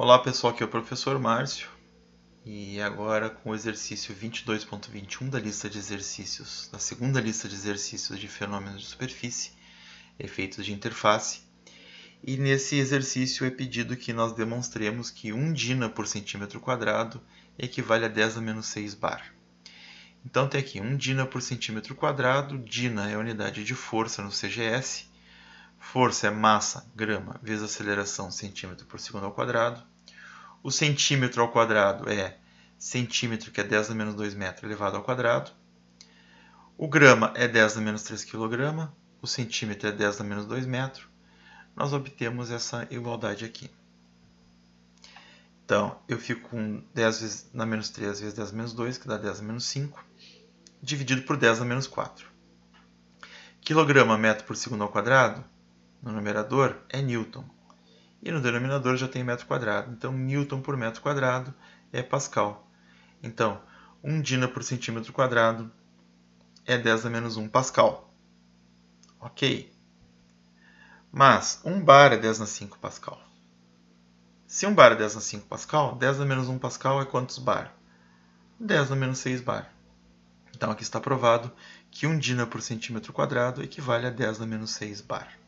Olá pessoal, aqui é o professor Márcio e agora com o exercício 22.21 da lista de exercícios, da segunda lista de exercícios de fenômenos de superfície, efeitos de interface. E nesse exercício é pedido que nós demonstremos que 1 dina por centímetro quadrado equivale a 10 a menos 6 bar. Então tem aqui 1 dina por centímetro quadrado, dina é a unidade de força no CGS, Força é massa, grama, vezes aceleração, centímetro por segundo ao quadrado. O centímetro ao quadrado é centímetro, que é 10 a menos 2 metros elevado ao quadrado. O grama é 10 a menos 3 kg. O centímetro é 10 a menos 2 metros. Nós obtemos essa igualdade aqui. Então, eu fico com 10 vezes, na menos 3 vezes 10 a menos 2, que dá 10 a menos 5, dividido por 10 a menos 4. Quilograma metro por segundo ao quadrado no numerador é Newton. E no denominador já tem metro quadrado. Então, Newton por metro quadrado é Pascal. Então, 1 dina por centímetro quadrado é 10 a menos 1 Pascal. Ok. Mas 1 bar é 10 na 5 Pascal. Se 1 bar é 10 na 5 Pascal, 10 a menos 1 Pascal é quantos bar? 10 a menos 6 bar. Então aqui está provado que 1 dina por centímetro quadrado equivale a 10 a menos 6 bar.